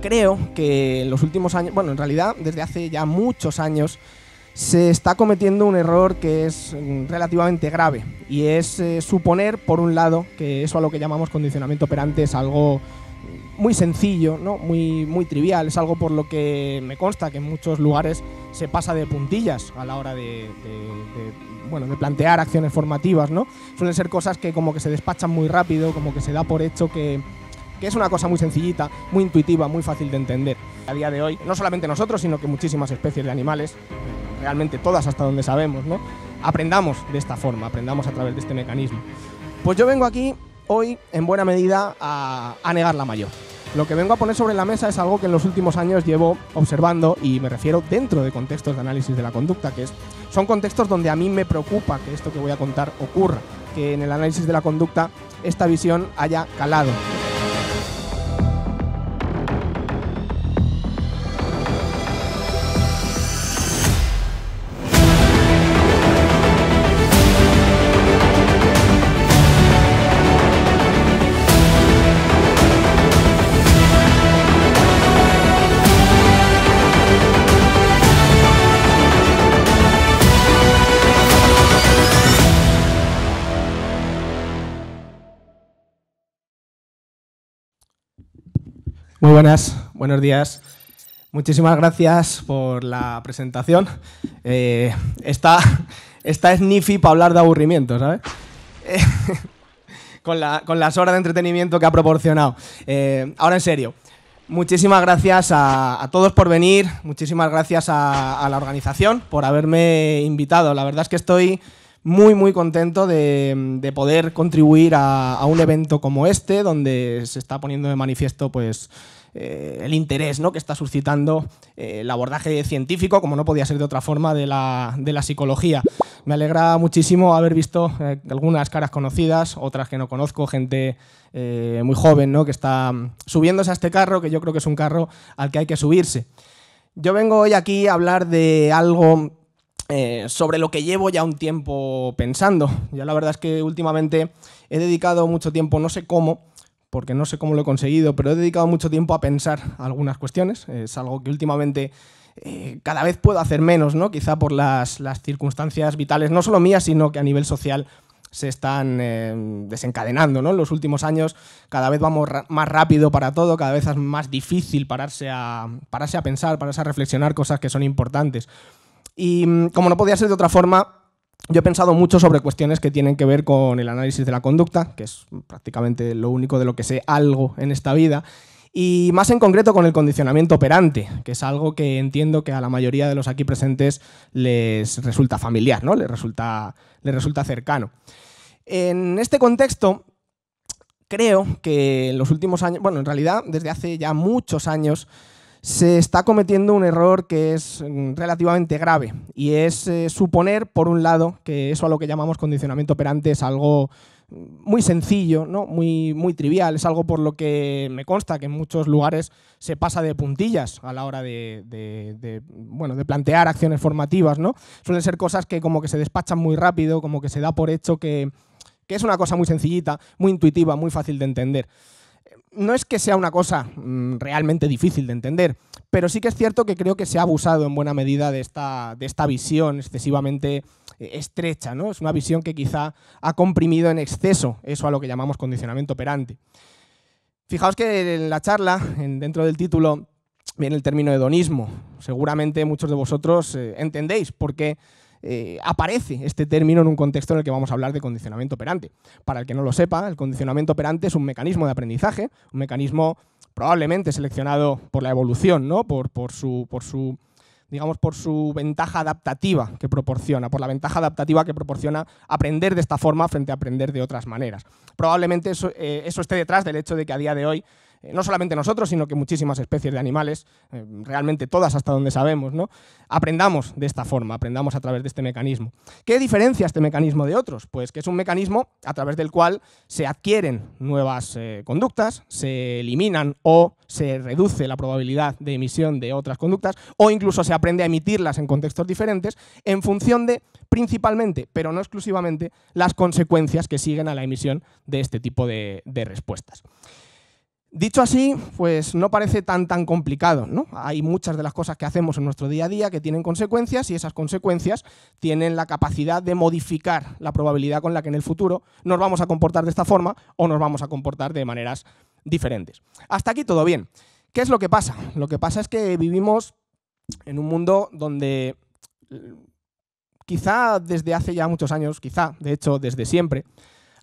Creo que en los últimos años, bueno, en realidad desde hace ya muchos años, se está cometiendo un error que es mm, relativamente grave y es eh, suponer, por un lado, que eso a lo que llamamos condicionamiento operante es algo muy sencillo, ¿no? muy, muy trivial, es algo por lo que me consta que en muchos lugares se pasa de puntillas a la hora de, de, bueno, de plantear acciones formativas. ¿no? Suelen ser cosas que como que se despachan muy rápido, como que se da por hecho que, que es una cosa muy sencillita, muy intuitiva, muy fácil de entender. A día de hoy, no solamente nosotros, sino que muchísimas especies de animales, realmente todas hasta donde sabemos, aprendamos de esta forma, aprendamos a través de este mecanismo. Pues yo vengo aquí hoy, en buena medida, a, negar la mayor. Lo que vengo a poner sobre la mesa es algo que en los últimos años llevo observando y me refiero dentro de contextos de análisis de la conducta, que es, son contextos donde a mí me preocupa que esto que voy a contar ocurra, que en el análisis de la conducta esta visión haya calado. buenas, buenos días. Muchísimas gracias por la presentación. Eh, esta, esta, es Nifi para hablar de aburrimiento, ¿sabes? Eh, con, la, con, las horas de entretenimiento que ha proporcionado. Eh, ahora en serio, muchísimas gracias a, todos por venir, muchísimas gracias a, la organización por haberme invitado. La verdad es que estoy muy, muy contento de, poder contribuir a, un evento como este, donde se está poniendo de manifiesto, pues, eh, el interés ¿no? que está suscitando eh, el abordaje científico, como no podía ser de otra forma, de la, psicología. Me alegra muchísimo haber visto eh, algunas caras conocidas, otras que no conozco, gente muy joven ¿no? que está mm, subiéndose a este carro, que yo creo que es un carro al que hay que subirse. Yo vengo hoy aquí a hablar de algo sobre lo que llevo ya un tiempo pensando. Ya la verdad es que últimamente he dedicado mucho tiempo, no sé cómo, porque no sé cómo lo he conseguido, pero he dedicado mucho tiempo a pensar algunas cuestiones. Es algo que últimamente eh, cada vez puedo hacer menos, ¿no? Quizá por las, circunstancias vitales, no solo mías, sino que a nivel social se están eh, desencadenando, En los últimos años cada vez vamos más rápido para todo, cada vez es más difícil pararse a, pararse a pensar, pararse a reflexionar cosas que son importantes. Y mm, como no podía ser de otra forma, yo he pensado mucho sobre cuestiones que tienen que ver con el análisis de la conducta, que es prácticamente lo único de lo que sé algo en esta vida, y más en concreto con el condicionamiento operante, que es algo que entiendo que a la mayoría de los aquí presentes les resulta familiar, ¿no? les, resulta, les resulta cercano. En este contexto, creo que en los últimos años, bueno, en realidad desde hace ya muchos años, se está cometiendo un error que es mm, relativamente grave y es eh, suponer, por un lado, que eso a lo que llamamos condicionamiento operante es algo muy sencillo, ¿no? muy, muy trivial. Es algo por lo que me consta que en muchos lugares se pasa de puntillas a la hora de, plantear acciones formativas. ¿no? Suelen ser cosas que como que se despachan muy rápido, como que se da por hecho que, que es una cosa muy sencillita, muy intuitiva, muy fácil de entender no es que sea una cosa mm, realmente difícil de entender, pero sí que es cierto que creo que se ha abusado en buena medida de esta, de esta visión excesivamente eh, estrecha, ¿no? Es una visión que quizá ha comprimido en exceso eso a lo que llamamos condicionamiento operante. Fijaos que en la charla, dentro del título, viene el término hedonismo. Seguramente muchos de vosotros eh, entendéis por qué eh, aparece este término en un contexto en el que vamos a hablar de condicionamiento operante. Para el que no lo sepa, el condicionamiento operante es un mecanismo de aprendizaje, un mecanismo probablemente seleccionado por la evolución, por, su, por su digamos, por su ventaja adaptativa que proporciona, por la ventaja adaptativa que proporciona aprender de esta forma frente a aprender de otras maneras. Probablemente eso eh, esté detrás del hecho de que a día de hoy eh, no solamente nosotros, sino que muchísimas especies de animales, eh, realmente todas hasta donde sabemos, ¿no? aprendamos de esta forma, aprendamos a través de este mecanismo. ¿Qué diferencia este mecanismo de otros? Pues que es un mecanismo a través del cual se adquieren nuevas eh, conductas, se eliminan o se reduce la probabilidad de emisión de otras conductas o incluso se aprende a emitirlas en contextos diferentes en función de, principalmente, pero no exclusivamente, las consecuencias que siguen a la emisión de este tipo de respuestas. Dicho así, pues no parece tan tan complicado, ¿no? Hay muchas de las cosas que hacemos en nuestro día a día que tienen consecuencias y esas consecuencias tienen la capacidad de modificar la probabilidad con la que en el futuro nos vamos a comportar de esta forma o nos vamos a comportar de maneras diferentes. Hasta aquí todo bien. ¿Qué es lo que pasa? Lo que pasa es que vivimos en un mundo donde mm, quizá desde hace ya muchos años, quizá de hecho desde siempre,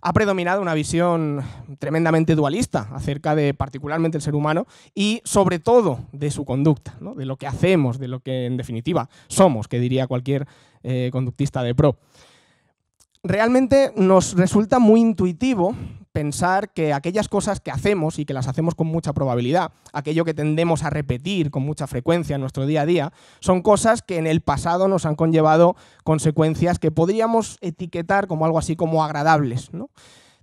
ha predominado una visión tremendamente dualista acerca de particularmente el ser humano y sobre todo de su conducta, de lo que hacemos, de lo que en definitiva somos, que diría cualquier eh, conductista de pro. Realmente nos resulta muy intuitivo pensar que aquellas cosas que hacemos y que las hacemos con mucha probabilidad, aquello que tendemos a repetir con mucha frecuencia en nuestro día a día, son cosas que en el pasado nos han conllevado consecuencias que podríamos etiquetar como algo así como agradables.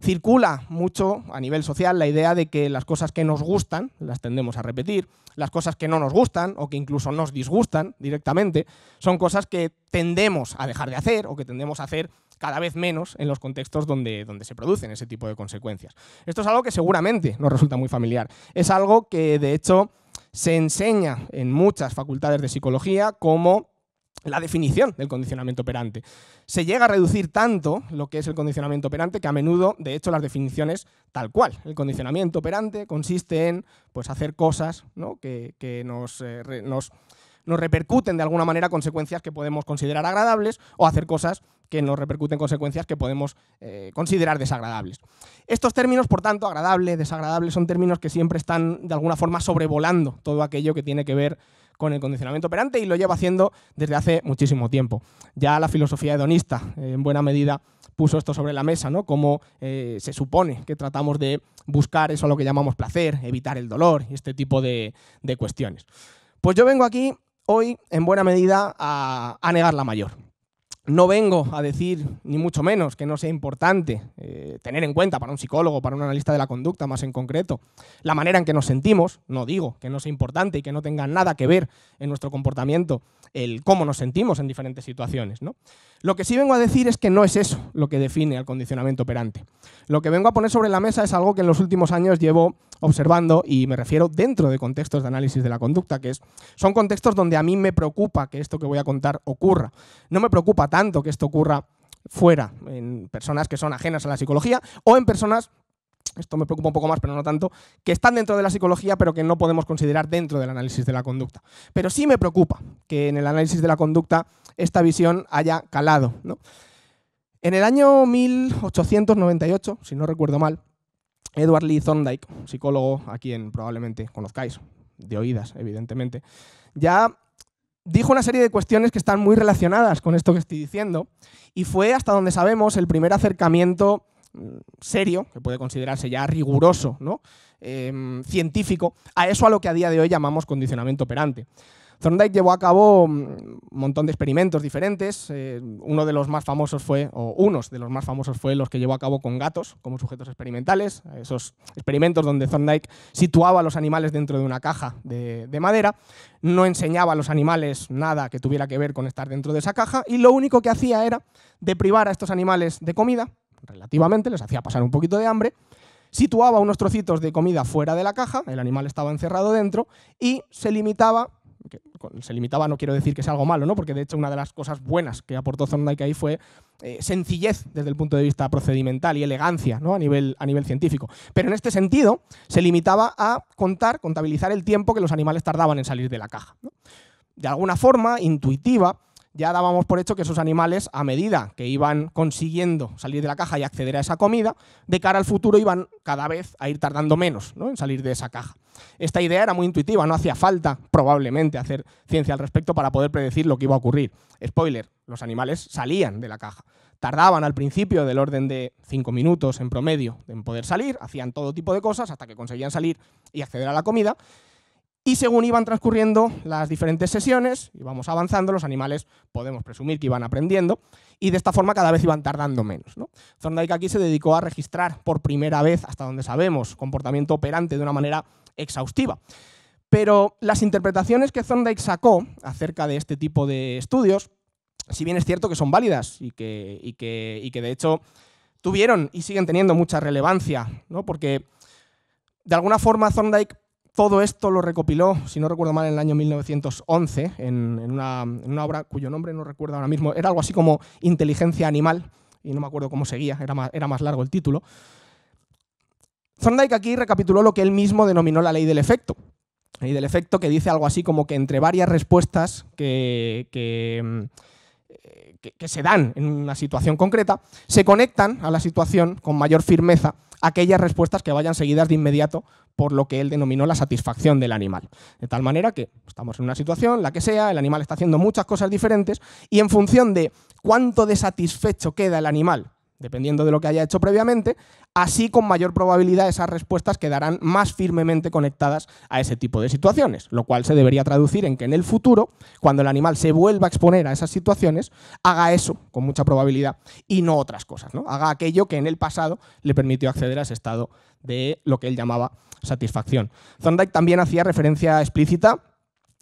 Circula mucho a nivel social la idea de que las cosas que nos gustan las tendemos a repetir, las cosas que no nos gustan o que incluso nos disgustan directamente son cosas que tendemos a dejar de hacer o que tendemos a hacer cada vez menos en los contextos donde, donde se producen ese tipo de consecuencias. Esto es algo que seguramente nos resulta muy familiar. Es algo que, de hecho, se enseña en muchas facultades de psicología como la definición del condicionamiento operante. Se llega a reducir tanto lo que es el condicionamiento operante que a menudo, de hecho, las definiciones tal cual. El condicionamiento operante consiste en pues, hacer cosas ¿no? que, que nos eh, nos repercuten de alguna manera consecuencias que podemos considerar agradables o hacer cosas que nos repercuten consecuencias que podemos eh, considerar desagradables. Estos términos, por tanto, agradable, desagradable, son términos que siempre están de alguna forma sobrevolando todo aquello que tiene que ver con el condicionamiento operante y lo lleva haciendo desde hace muchísimo tiempo. Ya la filosofía hedonista, eh, en buena medida, puso esto sobre la mesa, ¿no? Cómo eh, se supone que tratamos de buscar eso a lo que llamamos placer, evitar el dolor y este tipo de, de cuestiones. Pues yo vengo aquí hoy, en buena medida, a, negar la mayor. No vengo a decir, ni mucho menos, que no sea importante eh, tener en cuenta para un psicólogo, para un analista de la conducta más en concreto, la manera en que nos sentimos. No digo que no sea importante y que no tenga nada que ver en nuestro comportamiento el cómo nos sentimos en diferentes situaciones. ¿no? Lo que sí vengo a decir es que no es eso lo que define al condicionamiento operante. Lo que vengo a poner sobre la mesa es algo que en los últimos años llevo observando y me refiero dentro de contextos de análisis de la conducta, que es, son contextos donde a mí me preocupa que esto que voy a contar ocurra. No me preocupa tanto que esto ocurra fuera, en personas que son ajenas a la psicología o en personas esto me preocupa un poco más, pero no tanto, que están dentro de la psicología, pero que no podemos considerar dentro del análisis de la conducta. Pero sí me preocupa que en el análisis de la conducta esta visión haya calado. En el año 1898, si no recuerdo mal, Edward Lee Thorndike, psicólogo a quien probablemente conozcáis, de oídas, evidentemente, ya dijo una serie de cuestiones que están muy relacionadas con esto que estoy diciendo y fue hasta donde sabemos el primer acercamiento serio, que puede considerarse ya riguroso, ¿no? Em, científico, a eso a lo que a día de hoy llamamos condicionamiento operante. Thorndike llevó a cabo mm, un montón de experimentos diferentes. Eh, uno de los más famosos fue, o unos de los más famosos fue los que llevó a cabo con gatos como sujetos experimentales. Esos experimentos donde Thorndike situaba a los animales dentro de una caja de, de, madera, no enseñaba a los animales nada que tuviera que ver con estar dentro de esa caja y lo único que hacía era deprivar a estos animales de comida relativamente, les hacía pasar un poquito de hambre, situaba unos trocitos de comida fuera de la caja, el animal estaba encerrado dentro y se limitaba, se limitaba no quiero decir que sea algo malo, ¿no? porque de hecho una de las cosas buenas que aportó Thorndike ahí fue eh, sencillez desde el punto de vista procedimental y elegancia ¿no? a, nivel, a nivel científico. Pero en este sentido se limitaba a contar, contabilizar el tiempo que los animales tardaban en salir de la caja. De alguna forma intuitiva, ya dábamos por hecho que esos animales, a medida que iban consiguiendo salir de la caja y acceder a esa comida, de cara al futuro iban cada vez a ir tardando menos en salir de esa caja. Esta idea era muy intuitiva, no hacía falta probablemente hacer ciencia al respecto para poder predecir lo que iba a ocurrir. Spoiler, los animales salían de la caja. Tardaban al principio del orden de cinco minutos en promedio en poder salir, hacían todo tipo de cosas hasta que conseguían salir y acceder a la comida. Y según iban transcurriendo las diferentes sesiones, íbamos avanzando, los animales podemos presumir que iban aprendiendo, y de esta forma cada vez iban tardando menos. ¿no? Thorndike aquí se dedicó a registrar por primera vez, hasta donde sabemos, comportamiento operante de una manera exhaustiva. Pero las interpretaciones que Thorndike sacó acerca de este tipo de estudios, si bien es cierto que son válidas y que, que, de hecho tuvieron y siguen teniendo mucha relevancia, porque de alguna forma Thorndike todo esto lo recopiló, si no recuerdo mal, en el año 1911, en, una, obra cuyo nombre no recuerdo ahora mismo. Era algo así como Inteligencia Animal, y no me acuerdo cómo seguía, era más, largo el título. Thorndike aquí recapituló lo que él mismo denominó la ley del efecto. La ley del efecto que dice algo así como que entre varias respuestas que mm, que, se dan en una situación concreta, se conectan a la situación con mayor firmeza aquellas respuestas que vayan seguidas de inmediato por lo que él denominó la satisfacción del animal. De tal manera que estamos en una situación, la que sea, el animal está haciendo muchas cosas diferentes y en función de cuánto de satisfecho queda el animal dependiendo de lo que haya hecho previamente, así con mayor probabilidad esas respuestas quedarán más firmemente conectadas a ese tipo de situaciones, lo cual se debería traducir en que en el futuro, cuando el animal se vuelva a exponer a esas situaciones, haga eso con mucha probabilidad y no otras cosas, ¿no? haga aquello que en el pasado le permitió acceder a ese estado de lo que él llamaba satisfacción. Thorndike también hacía referencia explícita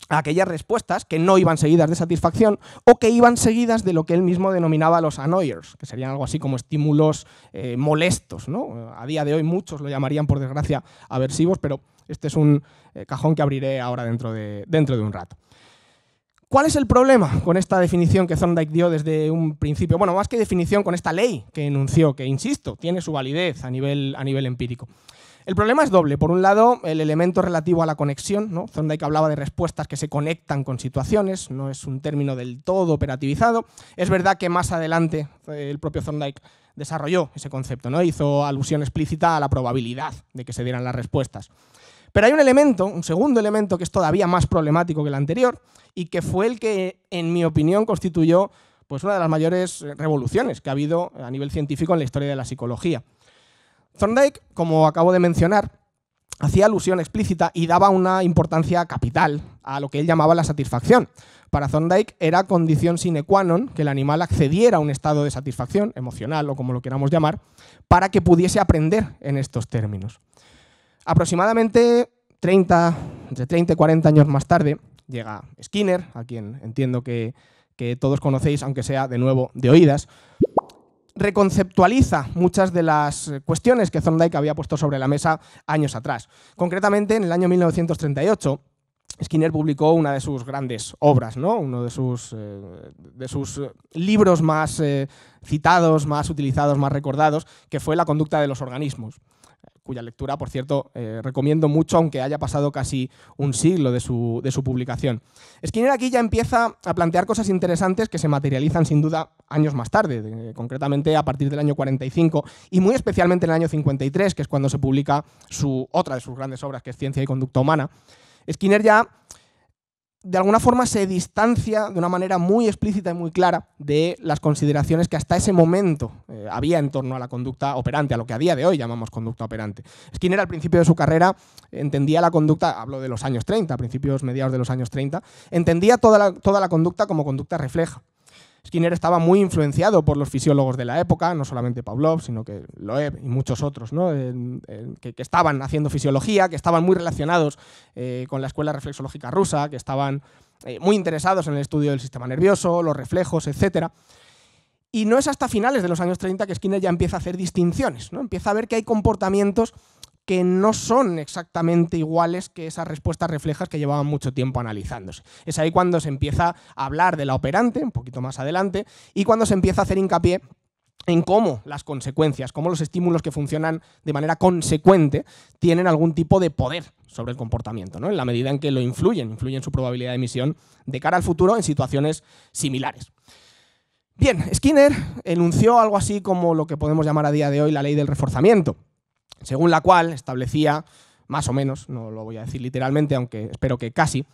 a aquellas respuestas que no iban seguidas de satisfacción o que iban seguidas de lo que él mismo denominaba los annoyers, que serían algo así como estímulos eh, molestos. ¿no? A día de hoy muchos lo llamarían, por desgracia, aversivos, pero este es un eh, cajón que abriré ahora dentro de, dentro de un rato. ¿Cuál es el problema con esta definición que Thorndike dio desde un principio? Bueno, más que definición con esta ley que enunció, que insisto, tiene su validez a nivel, a nivel empírico. El problema es doble. Por un lado, el elemento relativo a la conexión, ¿no? que hablaba de respuestas que se conectan con situaciones, no es un término del todo operativizado. Es verdad que más adelante eh, el propio Thorndike desarrolló ese concepto, ¿no? Hizo alusión explícita a la probabilidad de que se dieran las respuestas. Pero hay un elemento, un segundo elemento que es todavía más problemático que el anterior y que fue el que, en mi opinión, constituyó pues, una de las mayores revoluciones que ha habido a nivel científico en la historia de la psicología. Thorndike, como acabo de mencionar, hacía alusión explícita y daba una importancia capital a lo que él llamaba la satisfacción. Para Thorndike era condición sine qua non que el animal accediera a un estado de satisfacción emocional o como lo queramos llamar, para que pudiese aprender en estos términos. Aproximadamente 30, entre 30 y 40 años más tarde, llega Skinner, a quien entiendo que todos conocéis, aunque sea de nuevo de oídas, reconceptualiza muchas de las eh, cuestiones que Thorndike había puesto sobre la mesa años atrás. Concretamente, en el año 1938, Skinner publicó una de sus grandes obras, uno de sus, eh, de sus eh, libros más citados, más utilizados, más recordados, que fue La conducta de los organismos cuya lectura, por cierto, eh, recomiendo mucho, aunque haya pasado casi un siglo de su, publicación. Skinner aquí ya empieza a plantear cosas interesantes que se materializan sin duda años más tarde, concretamente a partir del año 45 y muy especialmente en el año 53, que es cuando se publica su, otra de sus grandes obras, que es Ciencia y Conducta Humana. Skinner ya de alguna forma se distancia de una manera muy explícita y muy clara de las consideraciones que hasta ese momento eh, había en torno a la conducta operante, a lo que a día de hoy llamamos conducta operante. Skinner al principio de su carrera entendía la conducta, hablo de los años 30, principios mediados de los años 30, entendía toda toda la conducta como conducta refleja. Skinner estaba muy influenciado por los fisiólogos de la época, no solamente Pavlov, sino que Loeb y muchos otros, ¿no? Eh, eh, que, estaban haciendo fisiología, que estaban muy relacionados eh, con la escuela reflexológica rusa, que estaban muy interesados en el estudio del sistema nervioso, los reflejos, etc. Y no es hasta finales de los años 30 que Skinner ya empieza a hacer distinciones, ¿no? empieza a ver que hay comportamientos que no son exactamente iguales que esas respuestas reflejas que llevaban mucho tiempo analizándose. Es ahí cuando se empieza a hablar de la operante, un poquito más adelante, y cuando se empieza a hacer hincapié en cómo las consecuencias, cómo los estímulos que funcionan de manera consecuente tienen algún tipo de poder sobre el comportamiento, ¿no? en la medida en que lo influyen, influyen su probabilidad de emisión de cara al futuro en situaciones similares. Bien, Skinner enunció algo así como lo que podemos llamar a día de hoy la ley del reforzamiento, según la cual establecía, más o menos, no lo voy a decir literalmente, aunque espero que casi,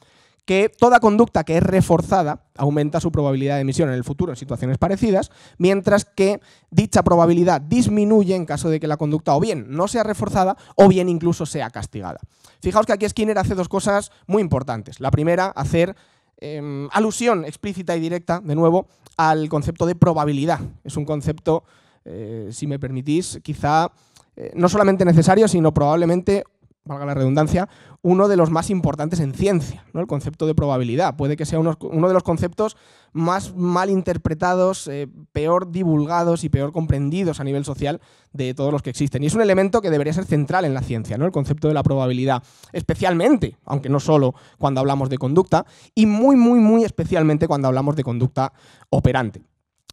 que toda conducta que es reforzada aumenta su probabilidad de emisión en el futuro en situaciones parecidas, mientras que dicha probabilidad disminuye en caso de que la conducta o bien no sea reforzada o bien incluso sea castigada. Fijaos que aquí Skinner hace dos cosas muy importantes. La primera, hacer em, alusión explícita y directa, de nuevo, al concepto de probabilidad. Es un concepto, eh, si me permitís, quizá eh, no solamente necesario, sino probablemente, valga la redundancia, uno de los más importantes en ciencia, ¿no? el concepto de probabilidad. Puede que sea uno, de los conceptos más mal interpretados, eh, peor divulgados y peor comprendidos a nivel social de todos los que existen. Y es un elemento que debería ser central en la ciencia, ¿no? el concepto de la probabilidad, especialmente, aunque no solo cuando hablamos de conducta, y muy, muy, muy especialmente cuando hablamos de conducta operante.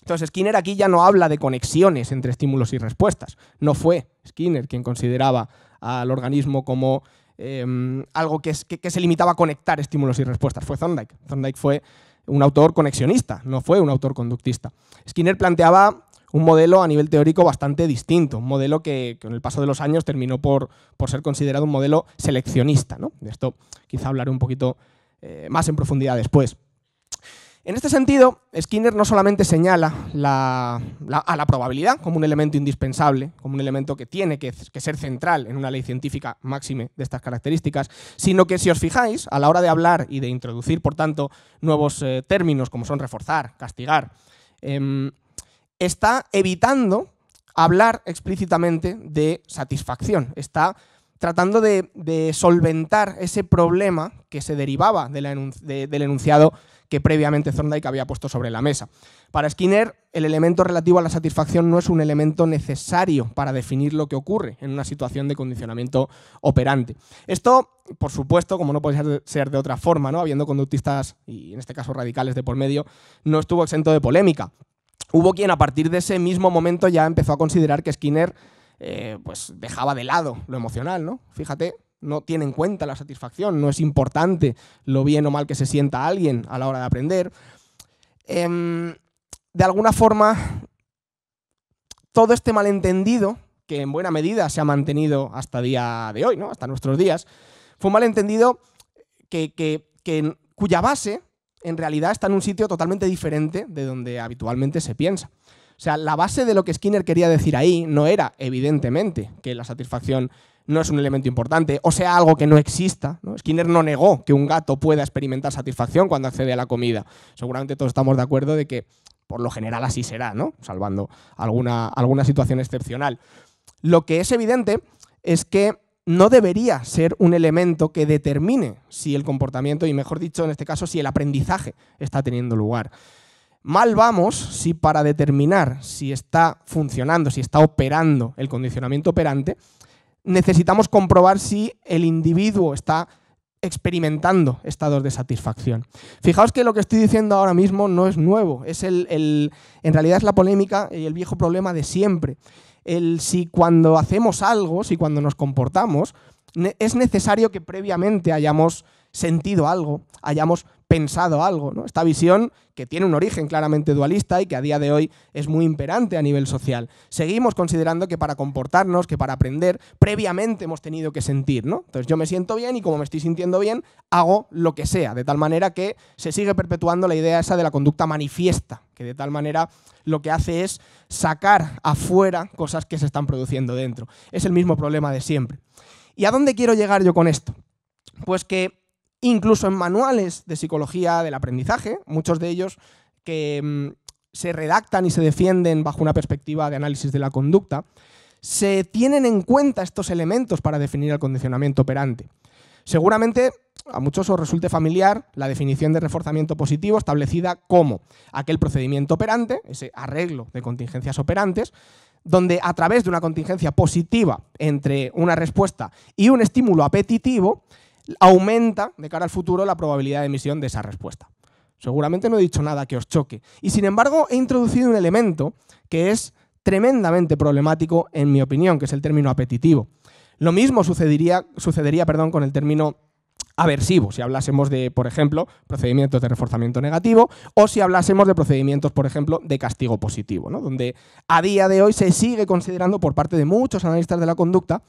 Entonces, Skinner aquí ya no habla de conexiones entre estímulos y respuestas, no fue Skinner, quien consideraba al organismo como em, algo que, se limitaba a conectar estímulos y respuestas. Fue Thorndike. Thorndike fue un autor conexionista, no fue un autor conductista. Skinner planteaba un modelo a nivel teórico bastante distinto, un modelo que, con el paso de los años terminó por, ser considerado un modelo seleccionista. De esto quizá hablaré un poquito eh, más en profundidad después. En este sentido, Skinner no solamente señala a la probabilidad como un elemento indispensable, como un elemento que tiene que, ser central en una ley científica máxime de estas características, sino que si os fijáis, a la hora de hablar y de introducir, por tanto, nuevos eh, términos como son reforzar, castigar, em, está evitando hablar explícitamente de satisfacción, está tratando de, solventar ese problema que se derivaba del enunciado que previamente Thorndike había puesto sobre la mesa. Para Skinner, el elemento relativo a la satisfacción no es un elemento necesario para definir lo que ocurre en una situación de condicionamiento operante. Esto, por supuesto, como no puede ser de otra forma, ¿no? habiendo conductistas, y en este caso radicales de por medio, no estuvo exento de polémica. Hubo quien a partir de ese mismo momento ya empezó a considerar que Skinner eh, pues dejaba de lado lo emocional, ¿no? Fíjate, no tiene en cuenta la satisfacción, no es importante lo bien o mal que se sienta alguien a la hora de aprender. Em, de alguna forma, todo este malentendido, que en buena medida se ha mantenido hasta día de hoy, ¿no? hasta nuestros días, fue un malentendido que, cuya base en realidad está en un sitio totalmente diferente de donde habitualmente se piensa. O sea, la base de lo que Skinner quería decir ahí no era, evidentemente, que la satisfacción no es un elemento importante, o sea, algo que no exista. Skinner no negó que un gato pueda experimentar satisfacción cuando accede a la comida. Seguramente todos estamos de acuerdo de que por lo general así será, ¿no? Salvando alguna, alguna situación excepcional. Lo que es evidente es que no debería ser un elemento que determine si el comportamiento, y mejor dicho, en este caso, si el aprendizaje está teniendo lugar. Mal vamos si para determinar si está funcionando, si está operando el condicionamiento operante, necesitamos comprobar si el individuo está experimentando estados de satisfacción. Fijaos que lo que estoy diciendo ahora mismo no es nuevo, es el, en realidad es la polémica y el viejo problema de siempre. El si cuando hacemos algo, si cuando nos comportamos, es necesario que previamente hayamos sentido algo, hayamos pensado algo. ¿no? Esta visión que tiene un origen claramente dualista y que a día de hoy es muy imperante a nivel social. Seguimos considerando que para comportarnos, que para aprender, previamente hemos tenido que sentir. Entonces yo me siento bien y como me estoy sintiendo bien, hago lo que sea, de tal manera que se sigue perpetuando la idea esa de la conducta manifiesta, que de tal manera lo que hace es sacar afuera cosas que se están produciendo dentro. Es el mismo problema de siempre. ¿Y a dónde quiero llegar yo con esto? Pues que incluso en manuales de psicología del aprendizaje, muchos de ellos que mm, se redactan y se defienden bajo una perspectiva de análisis de la conducta, se tienen en cuenta estos elementos para definir el condicionamiento operante. Seguramente a muchos os resulte familiar la definición de reforzamiento positivo establecida como aquel procedimiento operante, ese arreglo de contingencias operantes, donde a través de una contingencia positiva entre una respuesta y un estímulo apetitivo, aumenta de cara al futuro la probabilidad de emisión de esa respuesta. Seguramente no he dicho nada que os choque. Y sin embargo, he introducido un elemento que es tremendamente problemático, en mi opinión, que es el término apetitivo. Lo mismo sucedería, sucedería perdón, con el término aversivo, si hablásemos de, por ejemplo, procedimientos de reforzamiento negativo, o si hablásemos de procedimientos, por ejemplo, de castigo positivo, ¿no? donde a día de hoy se sigue considerando por parte de muchos analistas de la conducta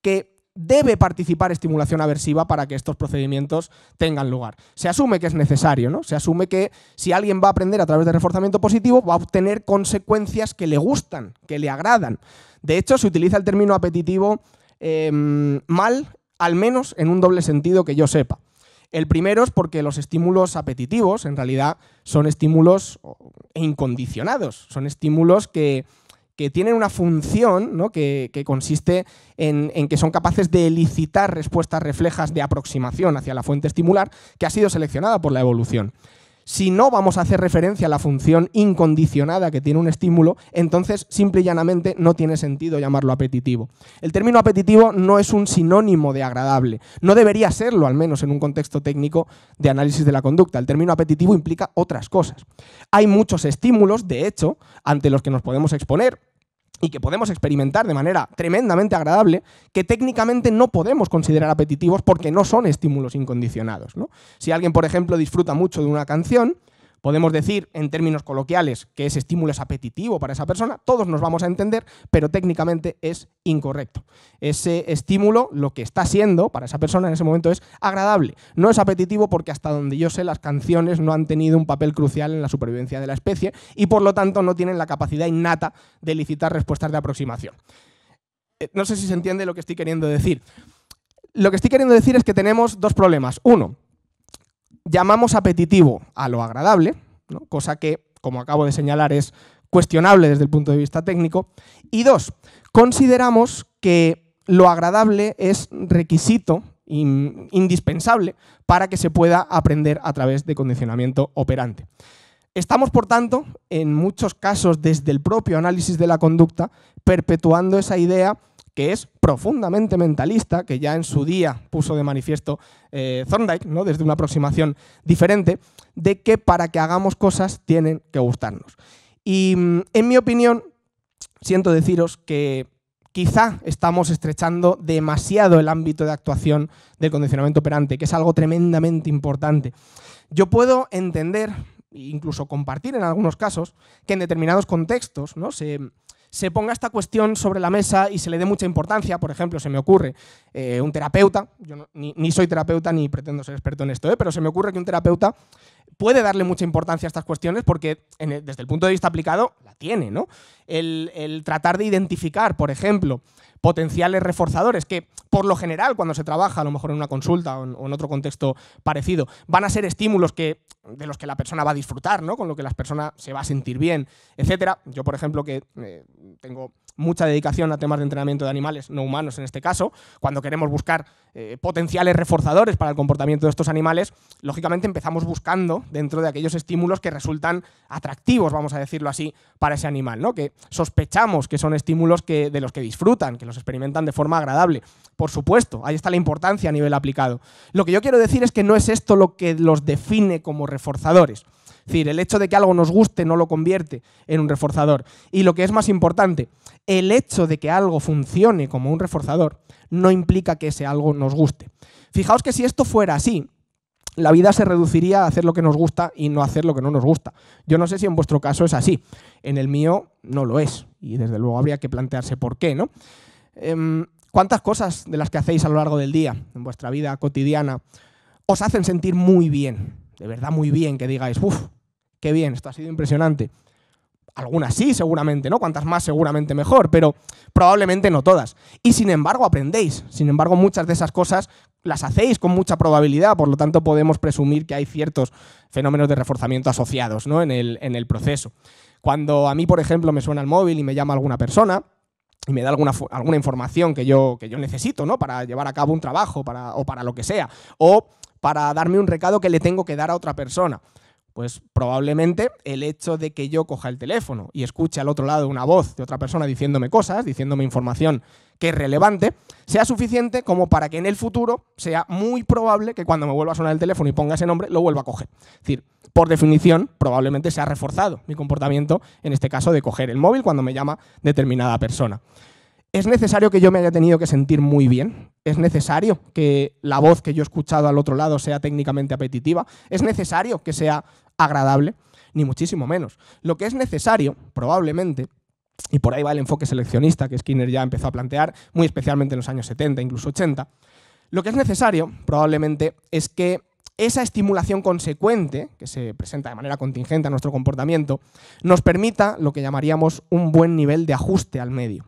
que debe participar estimulación aversiva para que estos procedimientos tengan lugar. Se asume que es necesario, ¿no? Se asume que si alguien va a aprender a través de reforzamiento positivo, va a obtener consecuencias que le gustan, que le agradan. De hecho, se utiliza el término apetitivo em, mal, al menos en un doble sentido que yo sepa. El primero es porque los estímulos apetitivos, en realidad, son estímulos e incondicionados, son estímulos que que tienen una función que, consiste en, en, que son capaces de elicitar respuestas reflejas de aproximación hacia la fuente estimular que ha sido seleccionada por la evolución. Si no vamos a hacer referencia a la función incondicionada que tiene un estímulo, entonces simple y llanamente no tiene sentido llamarlo apetitivo. El término apetitivo no es un sinónimo de agradable, no debería serlo, al menos en un contexto técnico de análisis de la conducta. El término apetitivo implica otras cosas. Hay muchos estímulos, de hecho, ante los que nos podemos exponer, y que podemos experimentar de manera tremendamente agradable, que técnicamente no podemos considerar apetitivos porque no son estímulos incondicionados. Si alguien, por ejemplo, disfruta mucho de una canción, Podemos decir, en términos coloquiales, que ese estímulo es apetitivo para esa persona, todos nos vamos a entender, pero técnicamente es incorrecto. Ese estímulo lo que está siendo para esa persona en ese momento es agradable. No es apetitivo porque hasta donde yo sé las canciones no han tenido un papel crucial en la supervivencia de la especie y por lo tanto no tienen la capacidad innata de licitar respuestas de aproximación. Eh, no sé si se entiende lo que estoy queriendo decir. Lo que estoy queriendo decir es que tenemos dos problemas. Uno, llamamos apetitivo a lo agradable, cosa que, como acabo de señalar, es cuestionable desde el punto de vista técnico. Y dos, consideramos que lo agradable es requisito indispensable para que se pueda aprender a través de condicionamiento operante. Estamos, por tanto, en muchos casos desde el propio análisis de la conducta, perpetuando esa idea que es profundamente mentalista, que ya en su día puso de manifiesto eh, Thorndike, ¿no? desde una aproximación diferente, de que para que hagamos cosas tienen que gustarnos. Y mm, en mi opinión, siento deciros que quizá estamos estrechando demasiado el ámbito de actuación del condicionamiento operante, que es algo tremendamente importante. Yo puedo entender, incluso compartir en algunos casos, que en determinados contextos ¿no? se, se ponga esta cuestión sobre la mesa y se le dé mucha importancia. Por ejemplo, se me ocurre eh, un terapeuta, yo ni, soy terapeuta ni pretendo ser experto en esto, eh, pero se me ocurre que un terapeuta puede darle mucha importancia a estas cuestiones porque desde el punto de vista aplicado la tiene. ¿no? el tratar de identificar, por ejemplo, potenciales reforzadores, que por lo general cuando se trabaja, a lo mejor en una consulta o en, otro contexto parecido, van a ser estímulos que, de los que la persona va a disfrutar, ¿no? con lo que la persona se va a sentir bien, etc. Yo, por ejemplo, que eh, tengo mucha dedicación a temas de entrenamiento de animales no humanos en este caso, cuando queremos buscar eh, potenciales reforzadores para el comportamiento de estos animales, lógicamente empezamos buscando dentro de aquellos estímulos que resultan atractivos, vamos a decirlo así, para ese animal, ¿no? Que sospechamos que son estímulos que, de los que disfrutan, que los experimentan de forma agradable. Por supuesto, ahí está la importancia a nivel aplicado. Lo que yo quiero decir es que no es esto lo que los define como reforzadores. Es decir, el hecho de que algo nos guste no lo convierte en un reforzador. Y lo que es más importante, el hecho de que algo funcione como un reforzador no implica que ese algo nos guste. Fijaos que si esto fuera así, la vida se reduciría a hacer lo que nos gusta y no hacer lo que no nos gusta. Yo no sé si en vuestro caso es así. En el mío no lo es. Y desde luego habría que plantearse por qué, ¿no? Em, ¿Cuántas cosas de las que hacéis a lo largo del día, en vuestra vida cotidiana, os hacen sentir muy bien? De verdad muy bien, que digáis, uff, qué bien, esto ha sido impresionante. Algunas sí, seguramente, ¿no? Cuantas más, seguramente mejor, pero probablemente no todas. Y sin embargo, aprendéis. Sin embargo, muchas de esas cosas las hacéis con mucha probabilidad, por lo tanto, podemos presumir que hay ciertos fenómenos de reforzamiento asociados ¿no? en, el, proceso. Cuando a mí, por ejemplo, me suena el móvil y me llama alguna persona, y me da alguna, alguna información que yo, que yo necesito, ¿no? Para llevar a cabo un trabajo para, o para lo que sea, o para darme un recado que le tengo que dar a otra persona. Pues probablemente el hecho de que yo coja el teléfono y escuche al otro lado una voz de otra persona diciéndome cosas, diciéndome información que es relevante, sea suficiente como para que en el futuro sea muy probable que cuando me vuelva a sonar el teléfono y ponga ese nombre, lo vuelva a coger. Es decir, por definición, probablemente se ha reforzado mi comportamiento, en este caso, de coger el móvil cuando me llama determinada persona. ¿Es necesario que yo me haya tenido que sentir muy bien? ¿Es necesario que la voz que yo he escuchado al otro lado sea técnicamente apetitiva? ¿Es necesario que sea agradable, ni muchísimo menos. Lo que es necesario, probablemente, y por ahí va el enfoque seleccionista que Skinner ya empezó a plantear, muy especialmente en los años 70, incluso 80, lo que es necesario, probablemente, es que esa estimulación consecuente, que se presenta de manera contingente a nuestro comportamiento, nos permita lo que llamaríamos un buen nivel de ajuste al medio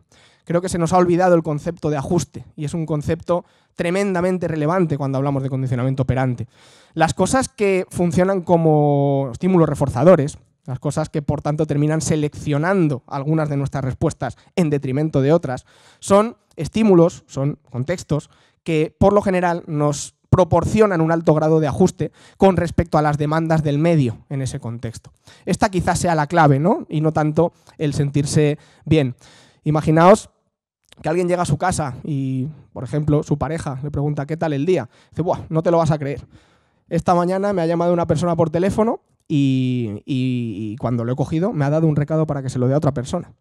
creo que se nos ha olvidado el concepto de ajuste y es un concepto tremendamente relevante cuando hablamos de condicionamiento operante. Las cosas que funcionan como estímulos reforzadores, las cosas que por tanto terminan seleccionando algunas de nuestras respuestas en detrimento de otras, son estímulos, son contextos que por lo general nos proporcionan un alto grado de ajuste con respecto a las demandas del medio en ese contexto. Esta quizás sea la clave, ¿no? Y no tanto el sentirse bien. Imaginaos que alguien llega a su casa y, por ejemplo, su pareja le pregunta qué tal el día. Dice, Buah, no te lo vas a creer. Esta mañana me ha llamado una persona por teléfono y, cuando lo he cogido me ha dado un recado para que se lo dé a otra persona.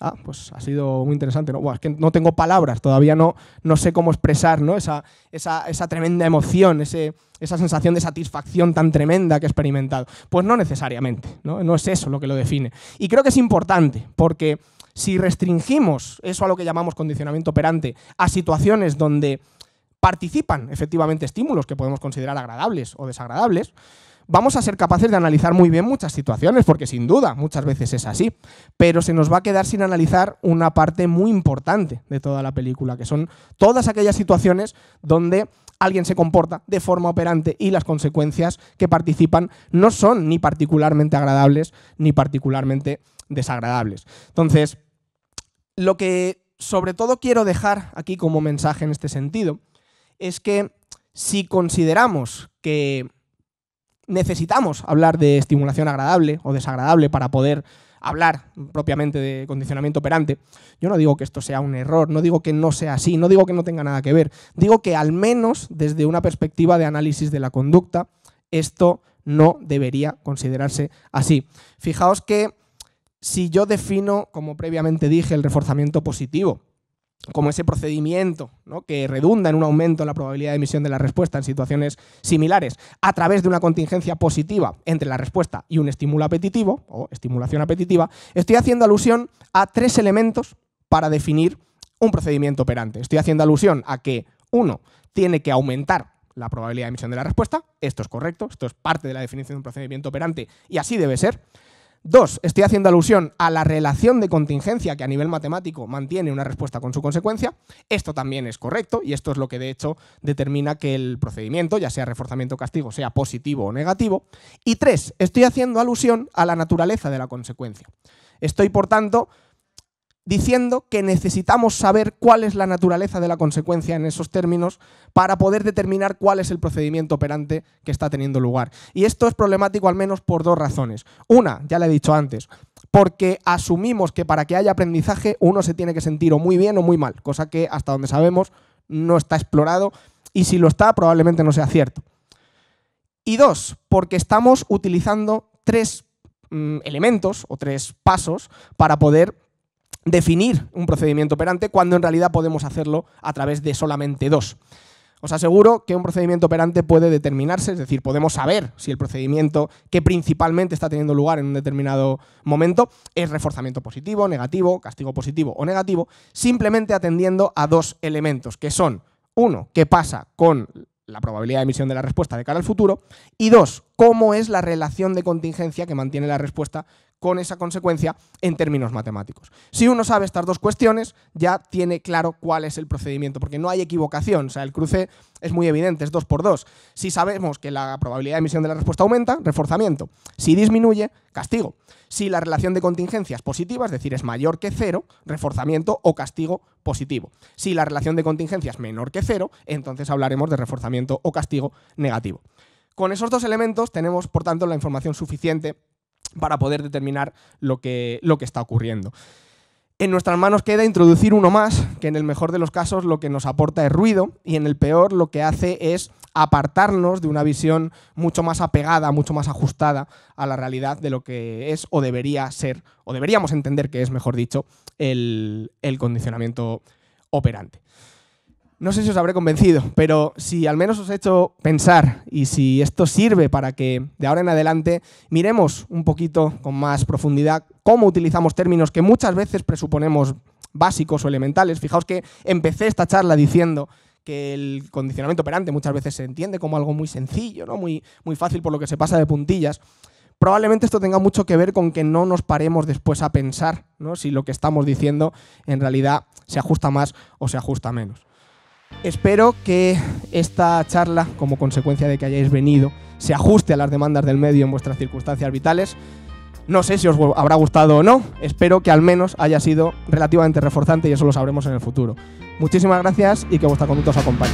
Ah, pues ha sido muy interesante. ¿no? Buah, es que no tengo palabras, todavía no, no sé cómo expresar ¿no? esa, esa, tremenda emoción, esa sensación de satisfacción tan tremenda que he experimentado. Pues no necesariamente, ¿no? no es eso lo que lo define. Y creo que es importante, porque si restringimos eso a lo que llamamos condicionamiento operante a situaciones donde participan efectivamente estímulos que podemos considerar agradables o desagradables, vamos a ser capaces de analizar muy bien muchas situaciones, porque sin duda muchas veces es así, pero se nos va a quedar sin analizar una parte muy importante de toda la película, que son todas aquellas situaciones donde alguien se comporta de forma operante y las consecuencias que participan no son ni particularmente agradables ni particularmente desagradables. Entonces, lo que sobre todo quiero dejar aquí como mensaje en este sentido es que si consideramos que necesitamos hablar de estimulación agradable o desagradable para poder hablar propiamente de condicionamiento operante, yo no digo que esto sea un error, no digo que no sea así, no digo que no tenga nada que ver, digo que al menos desde una perspectiva de análisis de la conducta, esto no debería considerarse así. Fijaos que si yo defino, como previamente dije, el reforzamiento positivo como ese procedimiento que redunda en un aumento en la probabilidad de emisión de la respuesta en situaciones similares a través de una contingencia positiva entre la respuesta y un estímulo apetitivo o estimulación apetitiva, estoy haciendo alusión a tres elementos para definir un procedimiento operante. Estoy haciendo alusión a que, uno, tiene que aumentar la probabilidad de emisión de la respuesta, esto es correcto, esto es parte de la definición de un procedimiento operante y así debe ser. Dos, estoy haciendo alusión a la relación de contingencia que a nivel matemático mantiene una respuesta con su consecuencia. Esto también es correcto y esto es lo que de hecho determina que el procedimiento, ya sea reforzamiento o castigo, sea positivo o negativo. Y tres, estoy haciendo alusión a la naturaleza de la consecuencia. Estoy, por tanto, diciendo que necesitamos saber cuál es la naturaleza de la consecuencia en esos términos para poder determinar cuál es el procedimiento operante que está teniendo lugar. Y esto es problemático al menos por dos razones. Una, ya le he dicho antes, porque asumimos que para que haya aprendizaje uno se tiene que sentir o muy bien o muy mal, cosa que hasta donde sabemos no está explorado y si lo está probablemente no sea cierto. Y dos, porque estamos utilizando tres mm, elementos o tres pasos para poder definir un procedimiento operante cuando en realidad podemos hacerlo a través de solamente dos. Os aseguro que un procedimiento operante puede determinarse, es decir, podemos saber si el procedimiento que principalmente está teniendo lugar en un determinado momento es reforzamiento positivo, negativo, castigo positivo o negativo, simplemente atendiendo a dos elementos, que son, uno, qué pasa con la probabilidad de emisión de la respuesta de cara al futuro, y dos, cómo es la relación de contingencia que mantiene la respuesta con esa consecuencia en términos matemáticos. Si uno sabe estas dos cuestiones, ya tiene claro cuál es el procedimiento, porque no hay equivocación, o sea, el cruce es muy evidente, es 2 por 2. Si sabemos que la probabilidad de emisión de la respuesta aumenta, reforzamiento. Si disminuye, castigo. Si la relación de contingencia es positiva, es decir, es mayor que cero, reforzamiento o castigo positivo. Si la relación de contingencia es menor que cero, entonces hablaremos de reforzamiento o castigo negativo. Con esos dos elementos tenemos, por tanto, la información suficiente para poder determinar lo que, está ocurriendo. En nuestras manos queda introducir uno más, que en el mejor de los casos lo que nos aporta es ruido y en el peor lo que hace es apartarnos de una visión mucho más apegada, mucho más ajustada a la realidad de lo que es o debería ser, o deberíamos entender que es, mejor dicho, el condicionamiento operante. No sé si os habré convencido, pero si al menos os he hecho pensar y si esto sirve para que de ahora en adelante miremos un poquito con más profundidad cómo utilizamos términos que muchas veces presuponemos básicos o elementales. Fijaos que empecé esta charla diciendo que el condicionamiento operante muchas veces se entiende como algo muy sencillo, ¿no? muy, muy fácil por lo que se pasa de puntillas. Probablemente esto tenga mucho que ver con que no nos paremos después a pensar ¿no? si lo que estamos diciendo en realidad se ajusta más o se ajusta menos. Espero que esta charla, como consecuencia de que hayáis venido, se ajuste a las demandas del medio en vuestras circunstancias vitales. No sé si os habrá gustado o no, espero que al menos haya sido relativamente reforzante y eso lo sabremos en el futuro. Muchísimas gracias y que vuestra conducta os acompañe.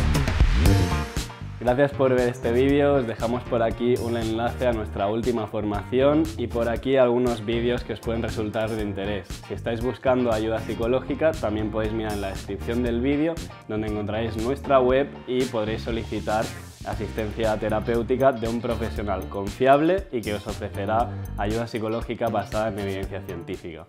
Gracias por ver este vídeo, os dejamos por aquí un enlace a nuestra última formación y por aquí algunos vídeos que os pueden resultar de interés. Si estáis buscando ayuda psicológica, también podéis mirar en la descripción del vídeo donde encontraréis nuestra web y podréis solicitar asistencia terapéutica de un profesional confiable y que os ofrecerá ayuda psicológica basada en evidencia científica.